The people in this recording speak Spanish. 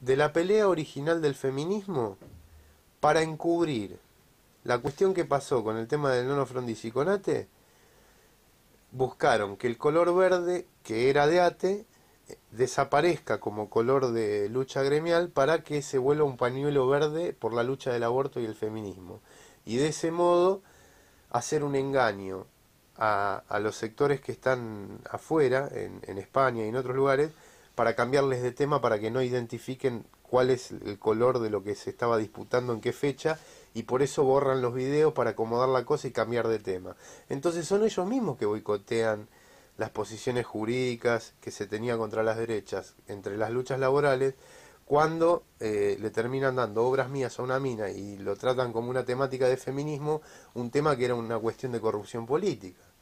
de la pelea original del feminismo para encubrir la cuestión que pasó con el tema del nono buscaron que el color verde, que era de ATE, desaparezca como color de lucha gremial para que se vuelva un pañuelo verde por la lucha del aborto y el feminismo. Y de ese modo hacer un engaño a, los sectores que están afuera, en España y en otros lugares, para cambiarles de tema para que no identifiquen cuál es el color de lo que se estaba disputando en qué fecha y por eso borran los videos para acomodar la cosa y cambiar de tema. Entonces son ellos mismos que boicotean las posiciones jurídicas que se tenía contra las derechas entre las luchas laborales cuando eh, le terminan dando obras mías a una mina y lo tratan como una temática de feminismo, un tema que era una cuestión de corrupción política.